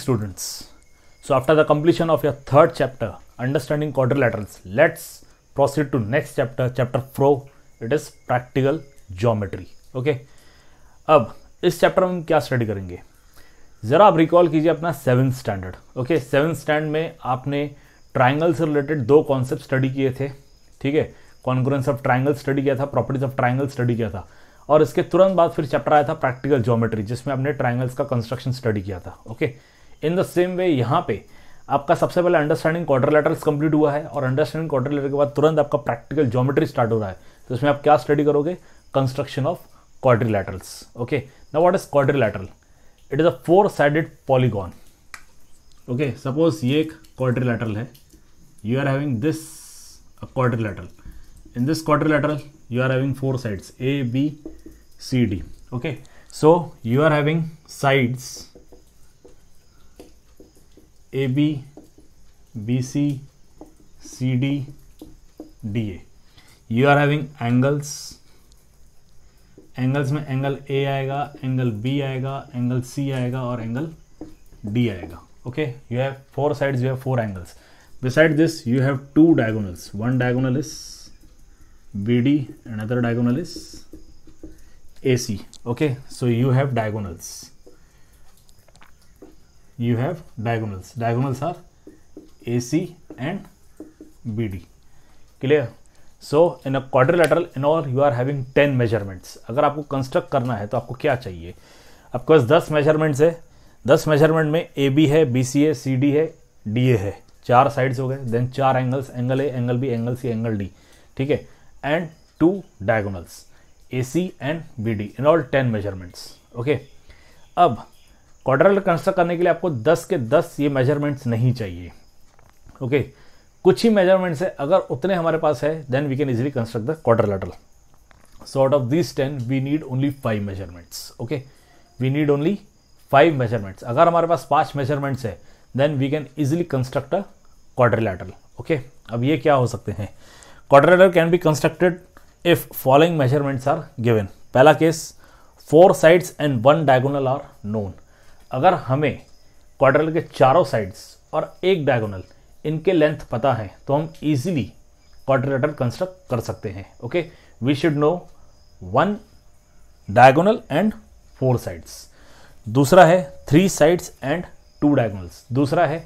students. So after the completion of your third chapter, understanding quadrilaterals, let's proceed to next chapter, chapter 4, it is practical geometry. Okay. ab is chapter mein kya study karenge करेंगे ज़रा आप recall कीजिए अपना seven standard okay seven stand में आपने triangle से related दो concept study किए थे ठीक है कॉन्ग्रेंस ऑफ ट्राइंगल स्टडी किया था प्रॉपर्टीज ऑफ ट्राइंगल स्टडी किया था और इसके तुरंत बाद फिर चैप्टर आया था प्रैक्टिकल ज्योमेट्री जिसमें आपने ट्राइंगल्स का कंस्ट्रक्शन स्टडी किया था okay okay? In the same way यहाँ पे आपका सबसे पहले अंडरस्टैंडिंग क्वार्टर लेटर्स कंप्लीट हुआ है और अंडरस्टैंडिंग क्वार्टर लेटर के बाद तुरंत आपका प्रैक्टिकल ज्योमेट्री स्टार्ट हो रहा है तो इसमें आप क्या स्टडी करोगे कंस्ट्रक्शन ऑफ क्वाड्रिलेटरल्स ओके ना what is letter it is a four sided polygon okay suppose ये एक लेटरल है you are having this letter in this letter you are having four sides A B C D okay so you are having sides A B B C C D D A you are having angles angles में angle A आएगा angle B आएगा angle C आएगा और angle D आएगा okay you have four sides you have four angles beside this you have two diagonals one diagonal is B D and other diagonal is A C okay so you have diagonals you have diagonals diagonals are AC and BD clear so in a quadrilateral in all you are having ten measurements अगर आपको construct करना है तो आपको क्या चाहिए आपके पास दस मेजरमेंट्स है दस मेजरमेंट में ए बी है बी सी है सी डी है डी ए है चार साइड्स हो गए देन चार angles angle A angle B angle C angle D ठीक है and two diagonals A C and B D in all ten measurements okay अब क्वाड्रल कंस्ट्रक्ट करने के लिए आपको 10 के 10 ये मेजरमेंट्स नहीं चाहिए ओके कुछ ही मेजरमेंट्स है अगर उतने हमारे पास है then we can easily construct the quadrilateral so out of this ten we need only five measurements okay we need only five measurements अगर हमारे पास पांच मेजरमेंट्स है then we can easily construct a quadrilateral okay अब ये क्या हो सकते हैं quadrilateral can be constructed if following measurements are given पहला case four sides and one diagonal are known अगर हमें क्वाड्रल के चारों साइड्स और एक डायगोनल इनके लेंथ पता है तो हम इजीली क्वाड्रिलेटर कंस्ट्रक्ट कर सकते हैं okay we should know one diagonal and four sides दूसरा है three sides and two diagonals दूसरा है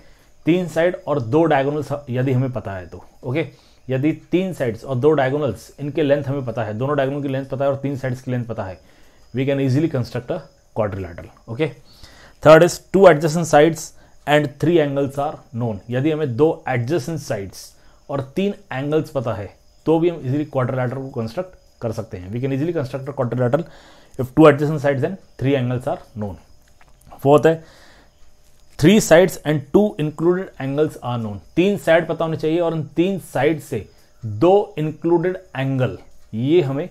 तीन साइड और दो डायगोनल्स यदि हमें पता है तो ओके यदि तीन साइड्स और दो डायगोनल्स इनके लेंथ हमें पता है दोनों डायगोनल की लेंथ पता है और तीन साइड्स की लेंथ पता है we can easily construct a quadrilateral okay third is two adjacent sides and three angles are known यदि हमें दो एडजस्टेंट साइड्स और तीन एंगल्स पता है तो भी हम इजिली क्वार्टर को कंस्ट्रक्ट कर सकते हैं we can easily construct quadrilateral if two adjacent sides and three angles are known fourth है three sides and two included angles are known तीन साइड पता होने चाहिए और इन तीन साइड से दो इंक्लूडेड एंगल ये हमें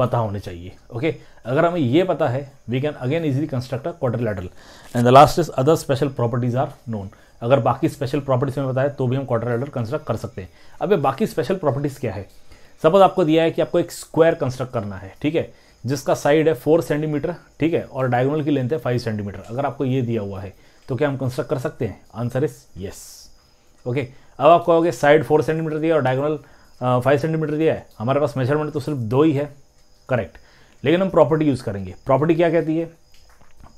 पता होने चाहिए ओके अगर हमें ये पता है we can again easily construct a lateral and the last is other special properties are known अगर बाकी स्पेशल प्रॉपर्टीज में बताए तो भी हम क्वार्टर क्वाड्रिलेटरल कंस्ट्रक्ट कर सकते हैं अब ये बाकी स्पेशल प्रॉपर्टीज क्या है सपोज आपको दिया है कि आपको एक स्क्वायर कंस्ट्रक्ट करना है ठीक है जिसका साइड है फोर सेंटीमीटर ठीक है और डायगोनल की लेंथ है फाइव सेंटीमीटर अगर आपको ये दिया हुआ है तो क्या हम कंस्ट्रक्ट कर सकते हैं आंसर इज येस ओके अब आप कहोगे साइड फोर सेंटीमीटर दिया और डायगोनल फाइव सेंटीमीटर दिया है हमारे पास मेजरमेंट तो सिर्फ दो ही है करेक्ट लेकिन हम प्रॉपर्टी यूज़ करेंगे प्रॉपर्टी क्या कहती है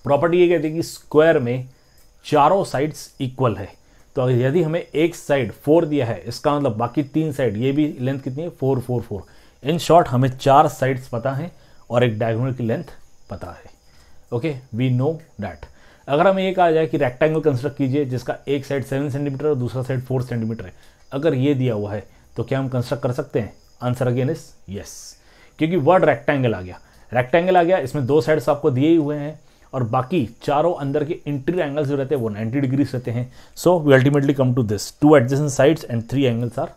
प्रॉपर्टी ये कहती है कि स्क्वायर में चारों साइड्स इक्वल है तो अगर यदि हमें एक साइड फोर दिया है इसका मतलब बाकी तीन साइड ये भी लेंथ कितनी है four four four in short हमें चार साइड्स पता हैं और एक डायगोनल की लेंथ पता है ओके वी नो डैट अगर हमें ये कहा जाए कि रेक्टेंगल कंस्ट्रक्ट कीजिए जिसका एक साइड सेवन सेंटीमीटर और दूसरा साइड फोर सेंटीमीटर है अगर ये दिया हुआ है तो क्या हम कंस्ट्रक्ट कर सकते हैं आंसर अगेन इज यस क्योंकि वर्ड रेक्टेंगल आ गया रेक्टेंगल आ गया इसमें दो साइड्स आपको दिए ही हुए हैं और बाकी चारों अंदर के इंटीरियर एंगल्स जो रहते हैं वो नाइन्टी डिग्रीज रहते हैं so we ultimately come to this two adjacent sides and three angles are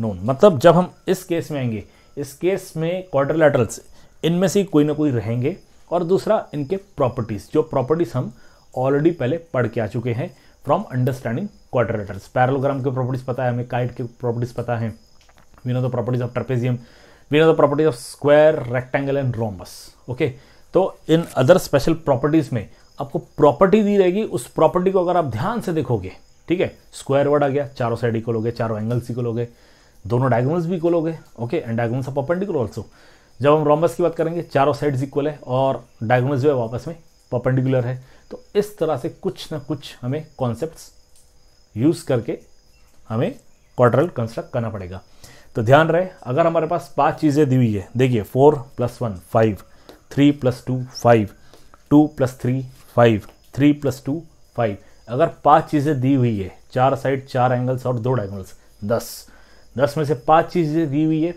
known मतलब जब हम इस केस में आएंगे इस केस में लेटरल्स इनमें से कोई ना कोई रहेंगे और दूसरा इनके प्रॉपर्टीज़ जो प्रॉपर्टीज़ हम ऑलरेडी पहले पढ़ के आ चुके हैं फ्रॉम अंडरस्टैंडिंग क्वार्टरलेटर्स पैरलोग्राम के प्रॉपर्टीज़ पता है हमें काइट के प्रॉपर्टीज़ पता है we know the properties of trapezium we know the properties of square rectangle and rhombus okay तो इन अदर स्पेशल प्रॉपर्टीज में आपको प्रॉपर्टी दी रहेगी उस प्रॉपर्टी को अगर आप ध्यान से देखोगे ठीक है स्क्वायर वर्ड आ गया चारों साइड इक्वल हो गए चारों एंगल्स इक्वल हो गए दोनों डायगोनल्स भी इक्वल हो गए okay and diagonals of perpendicular also जब हम रॉम्बस की बात करेंगे चारों साइड्स इक्वल है और डायगोनल्स जो है वापस में परपेंडिकुलर है तो इस तरह से कुछ ना कुछ हमें कॉन्सेप्ट यूज़ करके हमें क्वाड्रल कंस्ट्रक्ट करना पड़ेगा तो ध्यान रहे अगर हमारे पास पांच चीज़ें दी हुई है देखिए four plus one five three plus two five two plus three five three plus two five अगर पांच चीज़ें दी हुई है चार साइड चार एंगल्स और दो डाइंगल्स दस दस में से पांच चीज़ें दी हुई है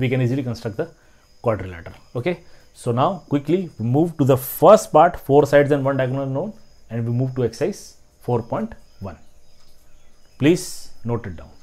we can easily construct the okay so now quickly move to the first part four side and one and known and we move to exercise four point one please note it down